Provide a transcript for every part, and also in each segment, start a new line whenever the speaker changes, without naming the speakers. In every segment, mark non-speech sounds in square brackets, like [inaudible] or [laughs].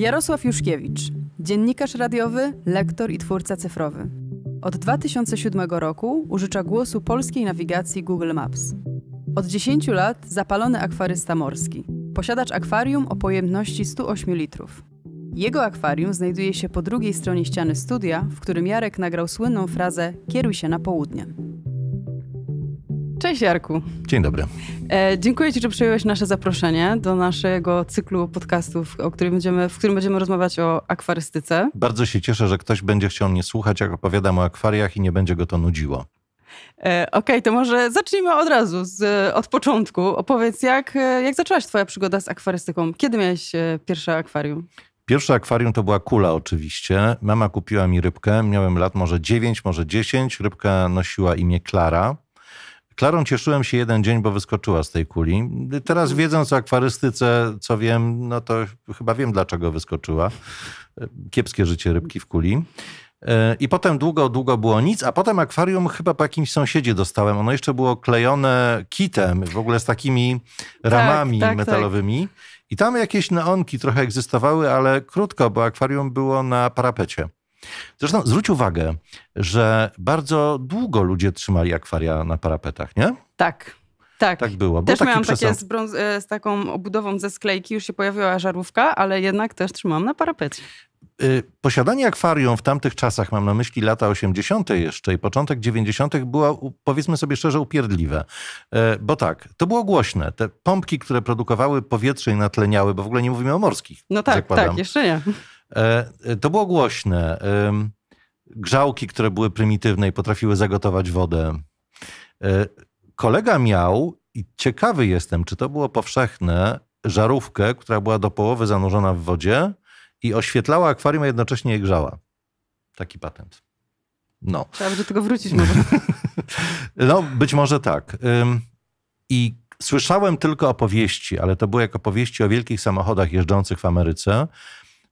Jarosław Juszkiewicz, dziennikarz radiowy, lektor i twórca cyfrowy. Od 2007 roku użycza głosu polskiej nawigacji Google Maps. Od 10 lat zapalony akwarysta morski. Posiadacz akwarium o pojemności 108 litrów. Jego akwarium znajduje się po drugiej stronie ściany studia, w którym Jarek nagrał słynną frazę Kieruj się na południe. Cześć Jarku. Dzień dobry. E, dziękuję Ci, że przyjąłeś nasze zaproszenie do naszego cyklu podcastów, o którym będziemy, w którym będziemy rozmawiać o akwarystyce.
Bardzo się cieszę, że ktoś będzie chciał mnie słuchać, jak opowiadam o akwariach i nie będzie go to nudziło.
E, Okej, okay, to może zacznijmy od razu, z, od początku. Opowiedz, jak, e, jak zaczęłaś Twoja przygoda z akwarystyką? Kiedy miałeś e, pierwsze akwarium?
Pierwsze akwarium to była kula oczywiście. Mama kupiła mi rybkę. Miałem lat może 9, może 10. Rybka nosiła imię Klara. Klarą cieszyłem się jeden dzień, bo wyskoczyła z tej kuli. Teraz wiedząc o akwarystyce, co wiem, no to chyba wiem, dlaczego wyskoczyła. Kiepskie życie rybki w kuli. E, I potem długo, długo było nic, a potem akwarium chyba po jakimś sąsiedzie dostałem. Ono jeszcze było klejone kitem, w ogóle z takimi tak, ramami tak, tak, metalowymi. Tak. I tam jakieś neonki trochę egzystowały, ale krótko, bo akwarium było na parapecie. Zresztą zwróć uwagę, że bardzo długo ludzie trzymali akwaria na parapetach, nie? Tak. Tak, tak było. Był też miałam przesad... takie z,
brąz, e, z taką obudową ze sklejki, już się pojawiła żarówka, ale jednak też trzymałam na parapecie
y, posiadanie akwarium w tamtych czasach, mam na myśli lata 80. jeszcze i początek 90., było, powiedzmy sobie szczerze, upierdliwe. E, bo tak, to było głośne. Te pompki, które produkowały powietrze i natleniały, bo w ogóle nie mówimy o morskich. No tak, tak zakładam. tak, jeszcze nie. E, e, to było głośne. Grzałki, które były prymitywne i potrafiły zagotować wodę. E, kolega miał, i ciekawy jestem, czy to było powszechne, żarówkę, która była do połowy zanurzona w wodzie i oświetlała akwarium, a jednocześnie je grzała. Taki patent. No. Trzeba by do tego wrócić może. [laughs] no, być może tak. I słyszałem tylko opowieści, ale to były jak opowieści o wielkich samochodach jeżdżących w Ameryce,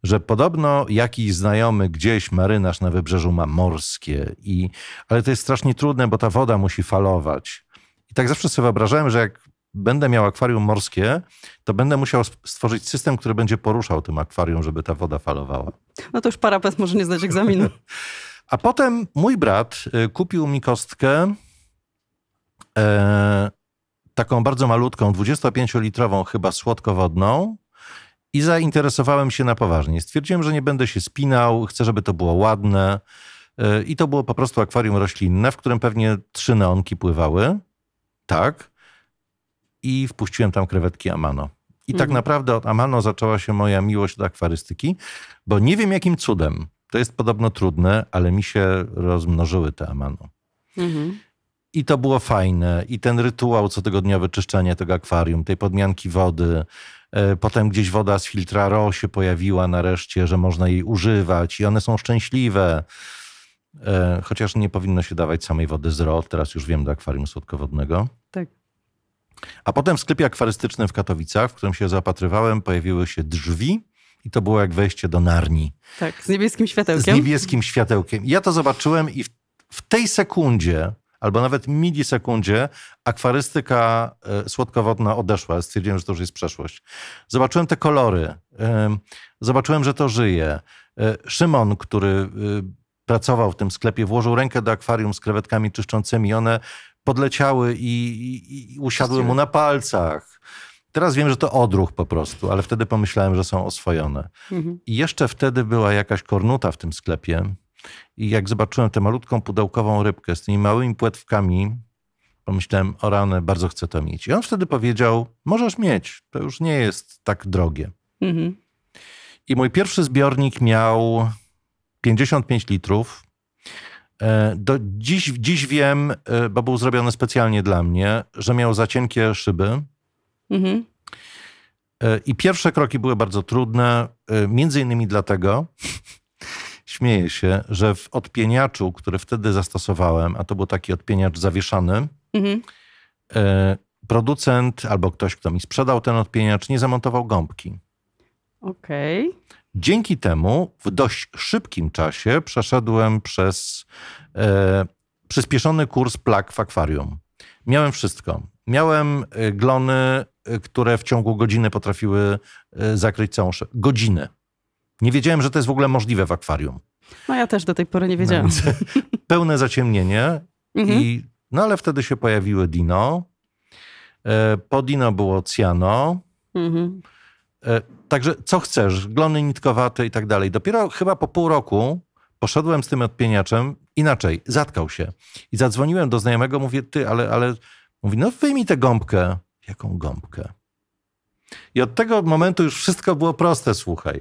że podobno jakiś znajomy gdzieś marynarz na wybrzeżu ma morskie, i, ale to jest strasznie trudne, bo ta woda musi falować. I tak zawsze sobie wyobrażałem, że jak będę miał akwarium morskie, to będę musiał stworzyć system, który będzie poruszał tym akwarium, żeby ta woda falowała.
No to już parapet może nie zdać egzaminu. [laughs]
A potem mój brat y, kupił mi kostkę e, taką bardzo malutką, 25-litrową, chyba słodkowodną, i zainteresowałem się na poważnie. Stwierdziłem, że nie będę się spinał, chcę, żeby to było ładne. Y, I to było po prostu akwarium roślinne, w którym pewnie trzy neonki pływały. Tak. I wpuściłem tam krewetki Amano. I tak mhm. tak naprawdę od Amano zaczęła się moja miłość do akwarystyki, bo nie wiem jakim cudem. To jest podobno trudne, ale mi się rozmnożyły te Amano. Mhm. I to było fajne. I ten rytuał cotygodniowe czyszczenia tego akwarium, tej podmianki wody, E, potem gdzieś woda z filtra RO się pojawiła nareszcie, że można jej używać i one są szczęśliwe. E, chociaż nie powinno się dawać samej wody z RO, teraz już wiem do akwarium słodkowodnego. Tak. A potem w sklepie akwarystycznym w Katowicach, w którym się zapatrywałem, pojawiły się drzwi. I to było jak wejście do Narni. Tak, z niebieskim światełkiem. Z niebieskim światełkiem. Ja to zobaczyłem i w, w tej sekundzie albo nawet milisekundzie akwarystyka e, słodkowodna odeszła. Stwierdziłem, że to już jest przeszłość. Zobaczyłem te kolory, zobaczyłem, że to żyje. E, Szymon, który e, pracował w tym sklepie, włożył rękę do akwarium z krewetkami czyszczącymi. One podleciały i, i, i usiadły mu na palcach. Teraz wiem, że to odruch po prostu, ale wtedy pomyślałem, że są oswojone. Mhm. I jeszcze wtedy była jakaś kornuta w tym sklepie, i jak zobaczyłem tę malutką pudełkową rybkę z tymi małymi płetwkami, pomyślałem, o rany, bardzo chcę to mieć. I on wtedy powiedział, możesz mieć, to już nie jest tak drogie. Mhm. I mój pierwszy zbiornik miał 55 litrów. E, do dziś, dziś wiem, e, bo był zrobiony specjalnie dla mnie, że miał za cienkie szyby. Mhm. E, I pierwsze kroki były bardzo trudne, między innymi dlatego, śmieję się, że w odpieniaczu, który wtedy zastosowałem, a to był taki odpieniacz zawieszany, mhm. E, producent albo ktoś, kto mi sprzedał ten odpieniacz, nie zamontował gąbki.
Okej. Okay.
Dzięki temu w dość szybkim czasie przeszedłem przez e, przyspieszony kurs plak w akwarium. Miałem wszystko. Miałem e, glony, e, które w ciągu godziny potrafiły zakryć całą szybę. Godziny. Nie wiedziałem, że to jest w ogóle możliwe w akwarium.
No ja też do tej pory nie wiedziałem.
No, [laughs] pełne zaciemnienie. Mhm. I, no ale wtedy się pojawiły dino. E, po dino było ciano. Mhm. E, także co chcesz, glony nitkowate i tak dalej. Dopiero chyba po pół roku poszedłem z tym odpieniaczem inaczej, zatkał się. I zadzwoniłem do znajomego, mówię, ty, ale, ale... Mówi, no wyjmij tę gąbkę. Jaką gąbkę? I od tego momentu już wszystko było proste, słuchaj.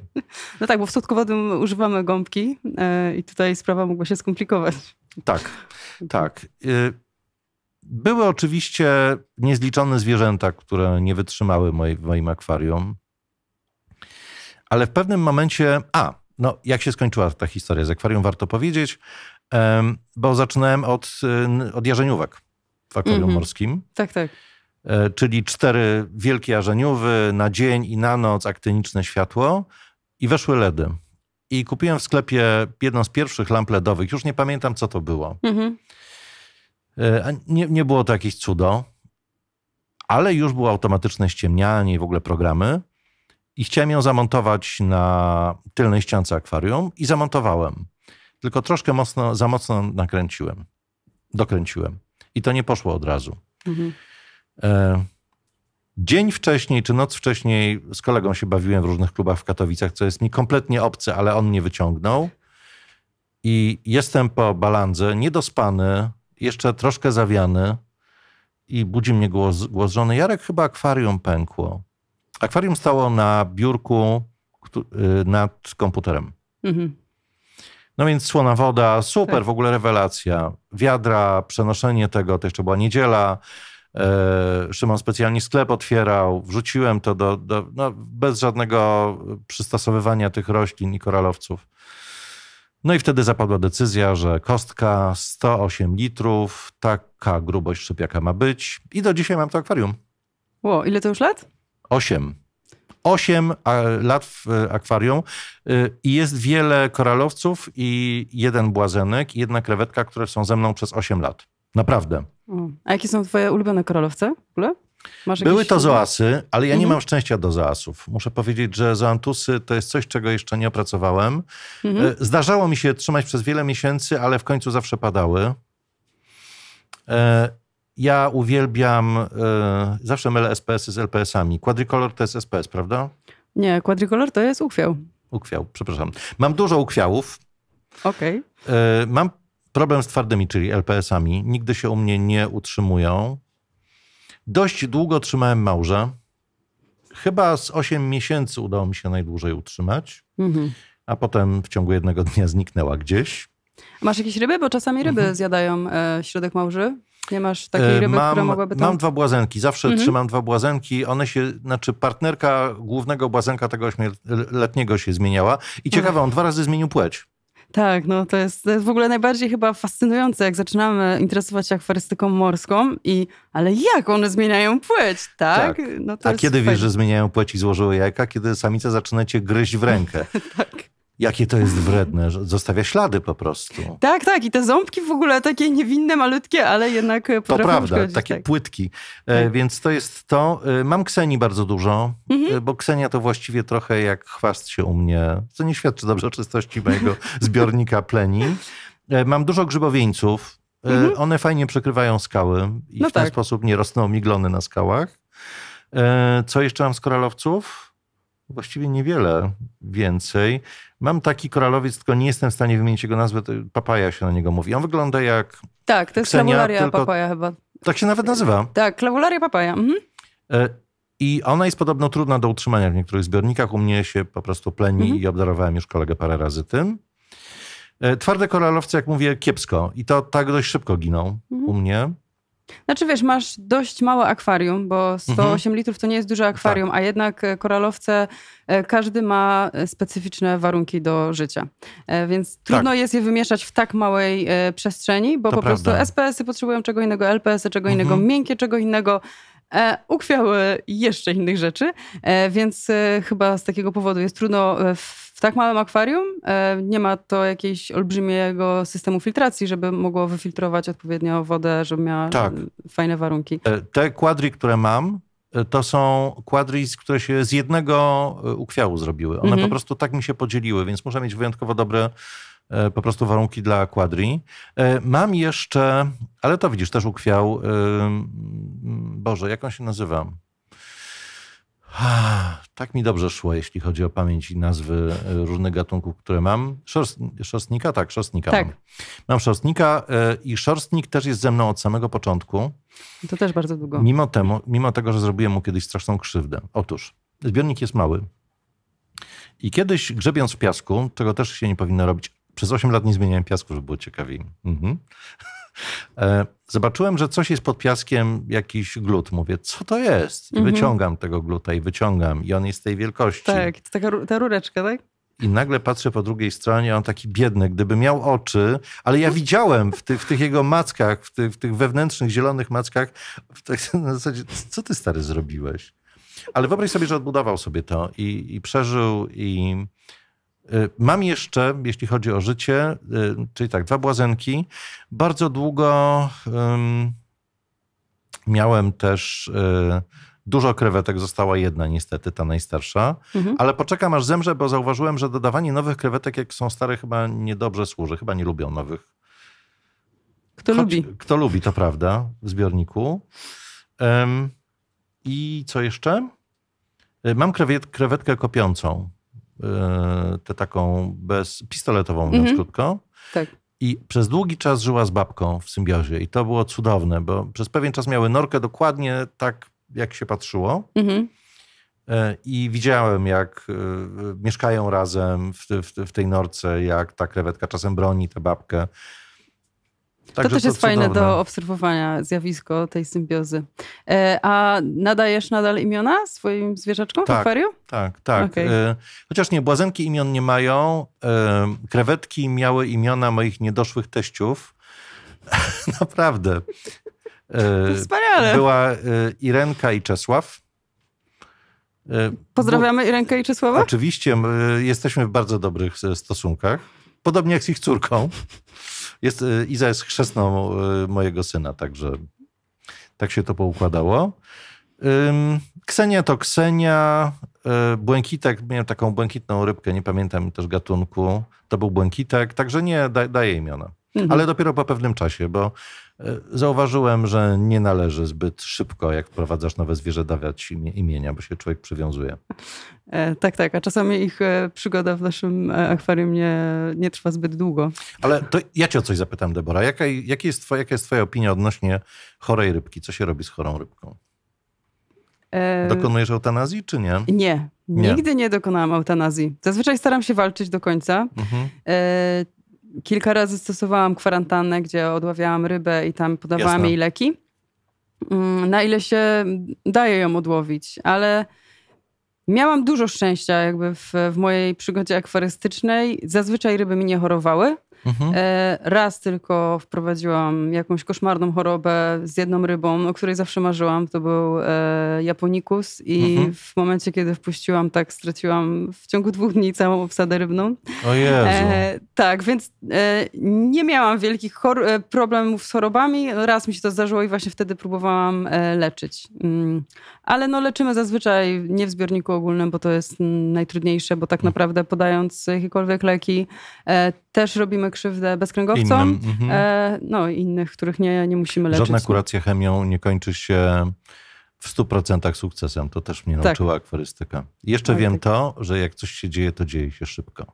No tak, bo w słodkowodym używamy gąbki yy, i tutaj sprawa mogła się skomplikować.
Tak, tak. Yy, były oczywiście niezliczone zwierzęta, które nie wytrzymały moj, w moim akwarium. Ale w pewnym momencie. A, no, jak się skończyła ta historia z akwarium, warto powiedzieć, bo zaczynałem od, y, od jarzeniówek w akwarium mm -hmm. morskim. Tak, tak. E, czyli cztery wielkie jarzeniowy na dzień i na noc aktyniczne światło i weszły LEDy. I kupiłem w sklepie jedną z pierwszych lamp LEDowych. Już nie pamiętam, co to było. Mhm. E, nie, nie było to jakieś cudo, ale już było automatyczne ściemnianie i w ogóle programy. I chciałem ją zamontować na tylnej ściance akwarium i zamontowałem. Tylko troszkę mocno, za mocno nakręciłem. Dokręciłem. I to nie poszło od razu. Mhm. E, dzień wcześniej czy noc wcześniej z kolegą się bawiłem w różnych klubach w Katowicach, co jest mi kompletnie obce, ale on mnie wyciągnął. I jestem po balandze, niedospany, jeszcze troszkę zawiany i budzi mnie głos, głos żony. Jarek, chyba akwarium pękło. Akwarium stało na biurku y, nad komputerem. Mhm. No więc słona woda, super, tak. w ogóle rewelacja. Wiadra, przenoszenie tego, to jeszcze była niedziela E, Szymon specjalnie sklep otwierał, wrzuciłem to do, do no, bez żadnego przystosowywania tych roślin i koralowców. No i wtedy zapadła decyzja, że kostka 108 litrów, taka grubość jaka ma być. I do dzisiaj mam to akwarium.
Ło, wow, ile to już lat?
Osiem, osiem lat w e, akwarium e, i jest wiele koralowców i jeden błazenek i jedna krewetka, które są ze mną przez 8 lat. Naprawdę.
Mm. A jakie są twoje ulubione koralowce w ogóle?
Masz Były to zoasy, ale ja nie mhm. mam szczęścia do zoasów. Muszę powiedzieć, że zoantusy to jest coś, czego jeszcze nie opracowałem. Mhm. E, zdarzało mi się trzymać przez wiele miesięcy, ale w końcu zawsze padały. E, ja uwielbiam, e, zawsze mylę SPS-y z LPS-ami. Quadricolor to jest SPS, prawda?
Nie, quadricolor to jest ukwiał.
Ukwiał, przepraszam. Mam dużo ukwiałów. Okej. Okay. Mam Problem z twardymi, czyli LPS-ami, nigdy się u mnie nie utrzymują. Dość długo trzymałem małże. Chyba z 8 miesięcy udało mi się najdłużej utrzymać, mhm. a potem w ciągu jednego dnia zniknęła gdzieś.
Masz jakieś ryby? Bo czasami ryby mhm. zjadają e, środek małży. Nie masz takiej e, ryby, mam, która mogłaby tam... Mam dwa
błazenki. Zawsze mhm. trzymam dwa błazenki. One się, znaczy partnerka głównego błazenka tego ośmioletniego się zmieniała. I ciekawe, on dwa razy zmienił płeć.
Tak, no to jest, to jest w ogóle najbardziej chyba fascynujące, jak zaczynamy interesować się akwarystyką morską i ale jak one zmieniają płeć, tak? tak. No A kiedy fajnie. wiesz, że
zmieniają płeć i złożyły jajka? Kiedy samica zaczynacie gryźć w rękę. [laughs] tak. Jakie to jest wredne, zostawia ślady po prostu.
Tak, tak. I te ząbki w ogóle takie niewinne, malutkie, ale jednak potrafią To prawda, szkodzić, tak.
takie tak. płytki. E, tak. Więc to jest to. E, mam kseni bardzo dużo, mhm. E, bo Ksenia to właściwie trochę jak chwast się u mnie, co nie świadczy dobrze o czystości mojego [laughs] zbiornika pleni. E, mam dużo grzybowieńców. E, mhm. One fajnie przekrywają skały i no w ten tak. sposób nie rosną miglony na skałach. E, co jeszcze mam z koralowców? właściwie niewiele więcej. Mam taki koralowiec, tylko nie jestem w stanie wymienić jego nazwy, papaja się na niego mówi. On wygląda jak
Tak, to jest Ksenia, klawularia tylko... papaja chyba.
Tak się nawet nazywa.
Tak, klawularia papaja. Mhm.
E, I ona jest podobno trudna do utrzymania w niektórych zbiornikach. U mnie się po prostu pleni mhm. i obdarowałem już kolegę parę razy tym. E, twarde koralowce, jak mówię, kiepsko. I to tak dość szybko giną mhm. u mnie.
Znaczy wiesz, masz dość małe akwarium, bo 108 mhm. litrów to nie jest duże tak. akwarium, tak. a jednak e, koralowce, e, każdy ma e, specyficzne warunki do życia. Więc tak. trudno tak. jest je wymieszać w tak małej przestrzeni, bo to po prawda. prostu SPS-y potrzebują czego innego, LPS-y czego mhm. innego, miękkie czego innego, E, ukwiały jeszcze innych rzeczy, e, więc e, chyba z takiego powodu jest trudno w tak małym akwarium. Nie ma to jakiegoś olbrzymiego systemu filtracji, żeby mogło wyfiltrować odpowiednio wodę, żeby miała tak.
fajne warunki. Te kwadry, które mam, to są quadris, które się z jednego ukwiału zrobiły. One mhm. po prostu tak mi się podzieliły, więc muszę mieć wyjątkowo dobre E, po prostu warunki dla quadri. E, mam jeszcze, ale to widzisz, też ukwiał, e, mm, Boże, jak on się nazywa? Tak mi dobrze szło, jeśli chodzi o pamięć i nazwy różnych gatunków, które mam. Szorst, szorstnika? Tak, szorstnika tak. mam. Mam szorstnika i szorstnik też jest ze mną od samego początku.
To też bardzo długo. Mimo,
temu, mimo tego, że zrobiłem mu kiedyś straszną krzywdę. Otóż, zbiornik jest mały. I kiedyś grzebiąc w piasku, czego też się nie powinno robić, przez 8 lat nie zmieniałem piasku, żeby było ciekawiej. Mhm. [laughs] E, zobaczyłem, że coś jest pod piaskiem, jakiś glut. Mówię, co to jest? I mhm. wyciągam tego gluta i wyciągam. I on jest tej wielkości. Tak,
taka, ta rureczka, tak?
I nagle patrzę po drugiej stronie, on taki biedny, gdyby miał oczy, ale ja widziałem w, ty, w tych jego mackach, w, ty, w, tych wewnętrznych zielonych mackach, w tak, [laughs] na zasadzie, co ty stary zrobiłeś? Ale wyobraź sobie, że odbudował sobie to i, i przeżył i Y, mam jeszcze, jeśli chodzi o życie, y, czyli tak, dwa błazenki. Bardzo długo um, miałem też um, dużo krewetek, została jedna niestety, ta najstarsza. Mhm. Ale poczekam aż zemrze, bo zauważyłem, że dodawanie nowych krewetek, jak są stare, chyba niedobrze służy. Chyba nie lubią nowych. Kto Choć, lubi? Kto lubi, to prawda, w zbiorniku. Um, I co jeszcze? Mam krewet, krewetkę kopiącą E, tę taką bez pistoletową, mówiąc mm -hmm. krótko. Tak. I przez długi czas żyła z babką w symbiozie. I to było cudowne, bo przez pewien czas miały norkę dokładnie tak, jak się patrzyło. Mm -hmm. I widziałem, jak e, mieszkają razem w, w, w tej norce, jak ta krewetka czasem broni tę babkę Także to też jest fajne do
obserwowania zjawisko tej symbiozy. E, a nadajesz nadal imiona swoim zwierzaczkom tak, w akwarium?
Tak, tak. Okay. E, chociaż nie, błazenki imion nie mają. E, krewetki miały imiona moich niedoszłych teściów. [laughs] Naprawdę. E, Wspaniale. Była e, Irenka i Czesław. E, Pozdrawiamy
Irenkę i Czesława?
Oczywiście, jesteśmy w bardzo dobrych stosunkach. Podobnie jak z ich córką. Jest, y, Iza jest chrzestną y, mojego syna, także tak się to poukładało. Ksenia to Ksenia. Y, błękitek, miałem taką błękitną rybkę, nie pamiętam też gatunku. To był błękitek, także nie, da, daję imiona. Mhm. Ale dopiero po pewnym czasie, bo Zauważyłem, że nie należy zbyt szybko, jak wprowadzasz nowe zwierzę, dawać imienia, bo się człowiek przywiązuje.
E, tak, tak, a czasami ich e, przygoda w naszym e, akwarium nie, nie trwa zbyt długo.
Ale to ja cię o coś zapytam, Debora. Jaka, jest twoja, jaka jest twoja opinia odnośnie chorej rybki? Co się robi z chorą rybką? Dokonujesz eutanazji, czy nie? Nie,
nigdy nie dokonałam eutanazji. Zazwyczaj staram się walczyć do końca. Mhm kilka razy stosowałam kwarantannę, gdzie odławiałam rybę i tam podawałam Jasne. jej leki. Mm, na ile się daje ją odłowić, ale miałam dużo szczęścia jakby w, w mojej przygodzie akwarystycznej. Zazwyczaj ryby mi nie chorowały. Mhm. E, raz tylko wprowadziłam jakąś koszmarną chorobę z jedną rybą, o której zawsze marzyłam. To był e, japonikus i mhm. w momencie, kiedy wpuściłam, tak straciłam w ciągu dwóch dni całą obsadę rybną. O Jezu. E, tak, więc e, nie miałam wielkich e, problemów z chorobami. Raz mi się to zdarzyło i właśnie wtedy próbowałam leczyć. Mm, ale no leczymy zazwyczaj nie w zbiorniku ogólnym, bo to jest najtrudniejsze, bo tak mhm. naprawdę podając jakiekolwiek leki, też robimy krzywdę bezkręgowcom, Innym, mhm. e, no innych, których nie, nie musimy leczyć. Żadna no. kuracja
chemią nie kończy się w 100% sukcesem. To też mnie tak. nauczyła akwarystyka. Jeszcze wiem tak. to, że jak coś się dzieje, to dzieje się szybko.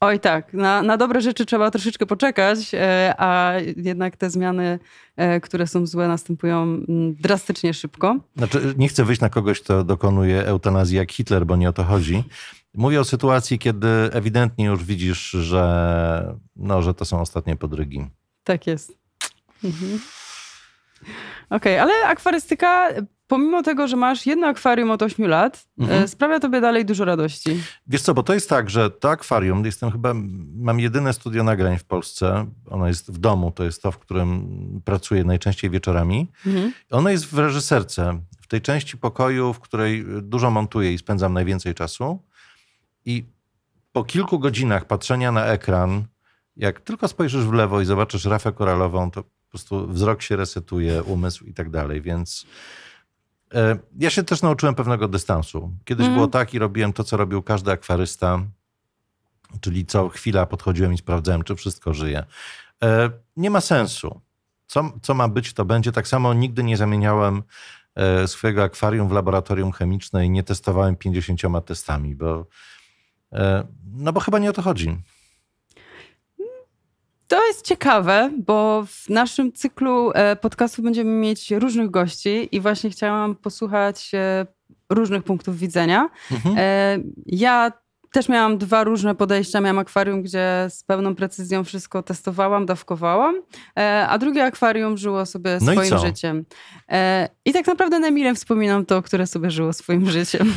Oj tak, na, na dobre rzeczy trzeba troszeczkę poczekać, e, a jednak te zmiany, e, które są złe, następują mm, drastycznie szybko.
Znaczy, nie chcę wyjść na kogoś, kto dokonuje eutanazji jak Hitler, bo nie o to chodzi, Mówię o sytuacji, kiedy ewidentnie już widzisz, że, no, że to są ostatnie podrygi.
Tak jest. Mhm. Okej, okay, ale akwarystyka, pomimo tego, że masz jedno akwarium od 8 lat, mhm. E, sprawia tobie dalej dużo radości.
Wiesz co, bo to jest tak, że to akwarium, jestem chyba, mam jedyne studio nagrań w Polsce, ono jest w domu, to jest to, w którym pracuję najczęściej wieczorami. Mhm. Ono jest w reżyserce, w tej części pokoju, w której dużo montuję i spędzam najwięcej czasu. I po kilku godzinach patrzenia na ekran, jak tylko spojrzysz w lewo i zobaczysz rafę koralową, to po prostu wzrok się resetuje, umysł i tak dalej. Więc e, ja się też nauczyłem pewnego dystansu. Kiedyś mm. było tak i robiłem to, co robił każdy akwarysta, czyli co chwila podchodziłem i sprawdzałem, czy wszystko żyje. E, nie ma sensu. Co, co ma być, to będzie. Tak samo nigdy nie zamieniałem e, swojego akwarium w laboratorium chemiczne i nie testowałem 50 testami, bo E, no bo chyba nie o to chodzi.
To jest ciekawe, bo w naszym cyklu e, podcastu będziemy mieć różnych gości i właśnie chciałam posłuchać e, różnych punktów widzenia. Mhm. Ja też miałam dwa różne podejścia. Miałam akwarium, gdzie z pełną precyzją wszystko testowałam, dawkowałam, a drugie akwarium żyło sobie no swoim i życiem. I tak naprawdę najmilej wspominam to, które sobie żyło swoim życiem.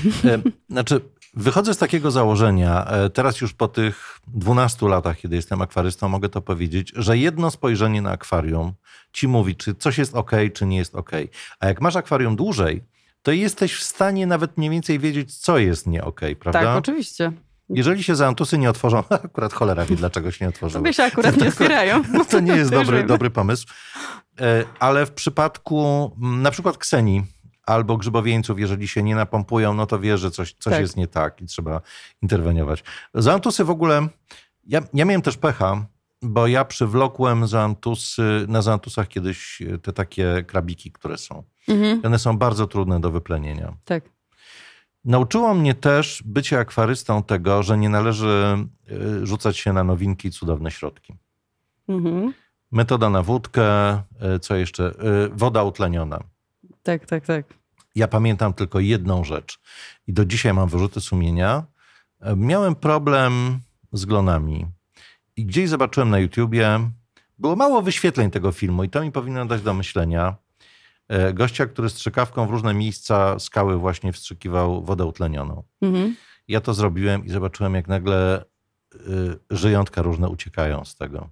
Znaczy, Wychodzę z takiego założenia, e, teraz już po tych 12 latach, kiedy jestem akwarystą, mogę to powiedzieć, że jedno spojrzenie na akwarium ci mówi, czy coś jest ok, czy nie jest ok. A jak masz akwarium dłużej, to jesteś w stanie nawet mniej więcej wiedzieć, co jest nie ok, tak, prawda? Tak, oczywiście. Jeżeli się zantusy nie otworzą, [laughs] akurat cholera wie, dlaczego się nie otworzyły. Tobie się
akurat to, nie otwierają. [laughs] To nie jest dobry, dobry
pomysł. E, ale w przypadku na przykład Ksenii, albo grzybowieńców, jeżeli się nie napompują, no to wie, że coś, coś tak. jest nie tak i trzeba interweniować. Zantusy w ogóle, ja, ja miałem też pecha, bo ja przywlokłem zantusy, na zantusach kiedyś e, te takie krabiki, które są. Mhm. One są bardzo trudne do wyplenienia. Tak. Nauczyło mnie też bycie akwarystą tego, że nie należy e, rzucać się na nowinki i cudowne środki. Mhm. Metoda na wódkę, e, co jeszcze? Woda utleniona. Tak, tak, tak. Ja pamiętam tylko jedną rzecz i do dzisiaj mam wyrzuty sumienia. E, miałem problem z glonami i gdzieś zobaczyłem na YouTubie, było mało wyświetleń tego filmu i to mi powinno dać do myślenia. E, gościa, który strzykawką w różne miejsca skały właśnie wstrzykiwał wodę utlenioną. Mhm. Ja to zrobiłem i zobaczyłem, jak nagle e, żyjątka różne uciekają z tego.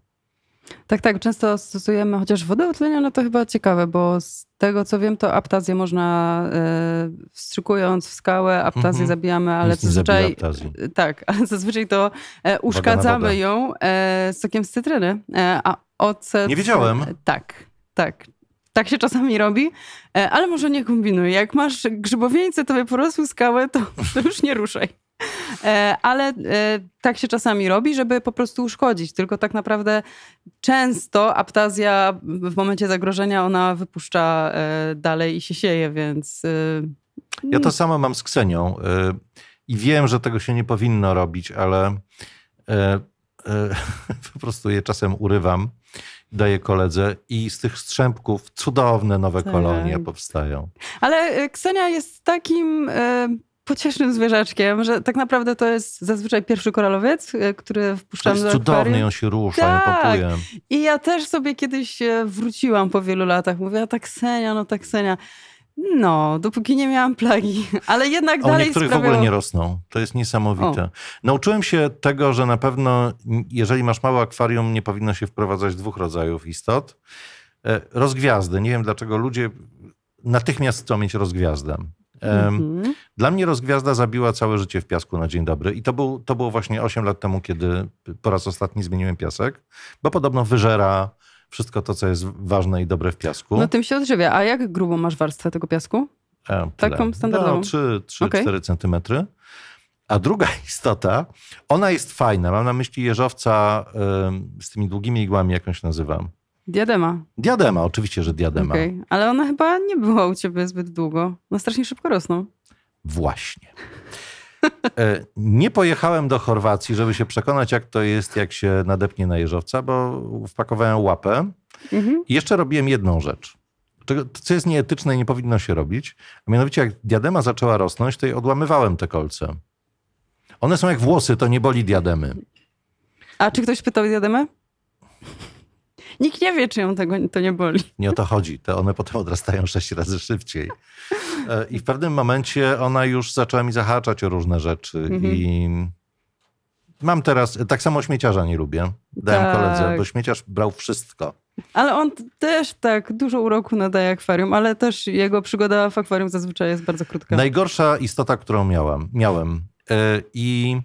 Tak, tak. Często stosujemy chociaż wodę utleniona, no to chyba ciekawe, bo z tego co wiem, to aptazję można y, wstrzykując w skałę, aptazję mm -hmm. zabijamy, ale Nic zazwyczaj. E, tak, [laughs] ale zazwyczaj to e, uszkadzamy ją e, sokiem z cytryny, e, a ocet. Nie wiedziałem. Tak, tak. Tak się czasami robi, e, ale może nie kombinuj. Jak masz grzybowieńce, tobie porosły skałę, to, to już nie ruszaj. E, ale e, tak się czasami robi, żeby po prostu uszkodzić. Tylko tak naprawdę często aptazja w momencie zagrożenia ona wypuszcza dalej i się sieje, więc.
Ja to samo mam z Ksenią i wiem, że tego się nie powinno robić, ale [laughs] po prostu je czasem urywam daje koledze i z tych strzępków cudowne nowe tak. kolonie powstają.
Ale y, Ksenia jest takim y, pociesznym zwierzaczkiem, że tak naprawdę to jest zazwyczaj pierwszy koralowiec, y, który wpuszczamy do akwarium. cudowny, on się rusza, tak. popuje. I ja też sobie kiedyś wróciłam po wielu latach. Mówię, a tak Senia, no tak Senia. No, dopóki nie miałam plagi, [laughs] ale jednak o, dalej niektórych sprawiało... w ogóle nie
rosną. To jest niesamowite. O. Nauczyłem się tego, że na pewno, jeżeli masz małe akwarium, nie powinno się wprowadzać dwóch rodzajów istot. E, rozgwiazdy. Nie wiem, dlaczego ludzie natychmiast chcą mieć rozgwiazdę. Mhm. Dla mnie rozgwiazda zabiła całe życie w piasku na dzień dobry. I to, był, to było właśnie 8 lat temu, kiedy po raz ostatni zmieniłem piasek, bo podobno wyżera wszystko to, co jest ważne i dobre w piasku. No tym
się odżywia. A jak grubo masz warstwę tego piasku?
E, Taką no, standardową? No, 3-4 okay. centymetry. A druga [laughs] istota, ona jest fajna. Mam na myśli jeżowca y, z tymi długimi igłami, jak on się nazywa. Diadema. Diadema, oczywiście, że diadema. Okay.
Ale ona chyba nie była u ciebie zbyt długo. No strasznie szybko rosną.
Właśnie. E, nie pojechałem do Chorwacji, żeby się przekonać, jak to jest, jak się nadepnie na jeżowca, bo wpakowałem łapę. Mhm. I jeszcze robiłem jedną rzecz. Co jest nieetyczne i nie powinno się robić. A mianowicie, jak diadema zaczęła rosnąć, to jej odłamywałem te kolce. One są jak włosy, to nie boli diademy.
A czy ktoś pytał diademę? Nikt nie wie, czy ją tego, to nie boli.
Nie o to chodzi. To one [laughs] potem odrastają sześć razy szybciej. E, I w pewnym momencie ona już zaczęła mi zahaczać o różne rzeczy. Mhm. I mam teraz, tak samo śmieciarza nie lubię. Dałem tak. koledze, bo śmieciarz brał wszystko.
Ale on też tak dużo uroku nadaje akwarium, ale też jego przygoda w akwarium zazwyczaj jest bardzo krótka.
Najgorsza istota, którą miałam, miałem. E, I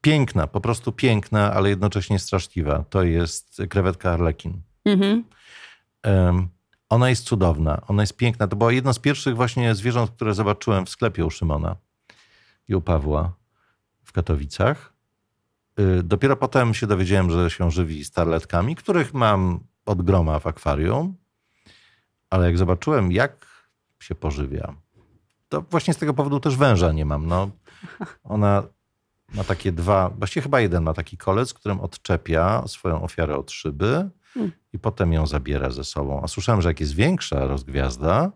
piękna, po prostu piękna, ale jednocześnie straszliwa. To jest krewetka Arlekin. Mhm. Um, ona jest cudowna, ona jest piękna. To była jedno z pierwszych właśnie zwierząt, które zobaczyłem w sklepie u Szymona i u Pawła w Katowicach. Y, dopiero potem się dowiedziałem, że się żywi starletkami, których mam od groma w akwarium. Ale jak zobaczyłem, jak się pożywia, to właśnie z tego powodu też węża nie mam. No, ona ma takie dwa, właściwie chyba jeden ma taki kolec, którym odczepia swoją ofiarę od szyby hmm. i potem ją zabiera ze sobą. A słyszałem, że jak jest większa rozgwiazda,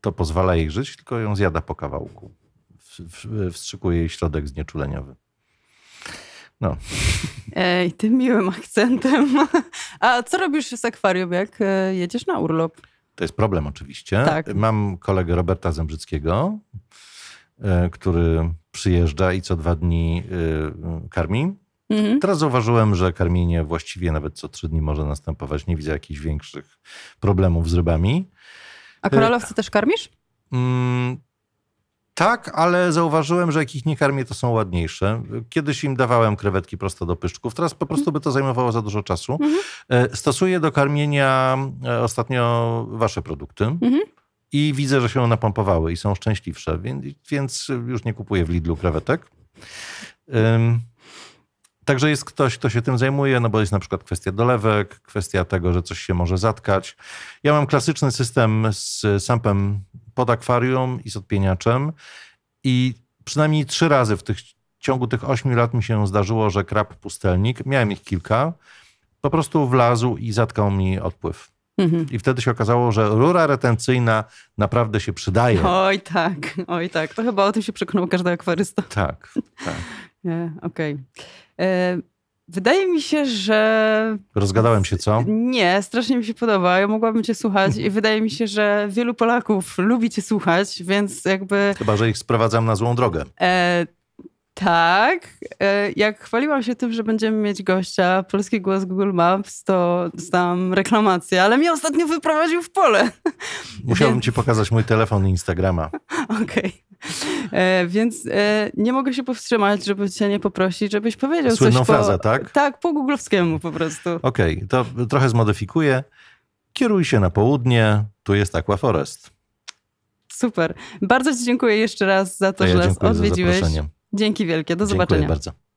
to pozwala jej żyć, tylko ją zjada po kawałku. Wstrzykuje jej środek znieczuleniowy. No. [laughs]
Ej, tym miłym akcentem. [laughs] A co robisz z akwarium, jak e, jedziesz na urlop?
To jest problem oczywiście. Tak. Mam kolegę Roberta Zembrzyckiego, e, który przyjeżdża i co dwa dni y, karmi. Mhm. Teraz zauważyłem, że karmienie właściwie nawet co trzy dni może następować. Nie widzę jakichś większych problemów z rybami. A koralowce też karmisz? Mm, tak, ale zauważyłem, że jak ich nie karmię, to są ładniejsze. Kiedyś im dawałem krewetki prosto do pyszczków, teraz po prostu by to zajmowało za dużo czasu. Mhm. E, stosuję do karmienia e, ostatnio wasze produkty. Mhm i widzę, że się napompowały i są szczęśliwsze, więc, więc już nie kupuję w Lidlu krewetek. Um, Także jest ktoś, kto się tym zajmuje, no bo jest na przykład kwestia dolewek, kwestia tego, że coś się może zatkać. Ja mam klasyczny system z sampem pod akwarium i z odpieniaczem i przynajmniej trzy razy w, tych, w ciągu tych ośmiu lat mi się zdarzyło, że krab pustelnik, miałem ich kilka, po prostu wlazł i zatkał mi odpływ. Mhm. I wtedy się okazało, że rura retencyjna naprawdę się przydaje.
Oj tak, oj tak. To chyba o tym się przekonał każdy akwarysta.
Tak, tak. [laughs]
Okej. Okay. E, wydaje mi się, że.
Rozgadałem się, co?
Nie, strasznie mi się podoba. Ja mogłabym Cię słuchać i wydaje mi się, że wielu Polaków lubi Cię słuchać, więc jakby.
Chyba, że ich sprowadzam na złą drogę.
E, tak. E, jak chwaliłam się tym, że będziemy mieć gościa, polski głos Google Maps, to dostałam reklamację, ale mnie ostatnio wyprowadził w pole.
[laughs] Musiałbym Więc... ci pokazać mój telefon Instagrama. [laughs] Okej. Okay.
E, więc e, nie mogę się powstrzymać, żeby cię nie poprosić, żebyś powiedział Słynną coś frazę, po... tak?
Tak, po googlowskiemu po prostu. Okej, okay, to trochę zmodyfikuję. Kieruj się na południe, tu jest Aqua Forest.
Super. Bardzo Ci dziękuję jeszcze raz za to, to ja że nas odwiedziłeś. Za Dzięki wielkie, do Dziękuję zobaczenia. Dziękuję bardzo.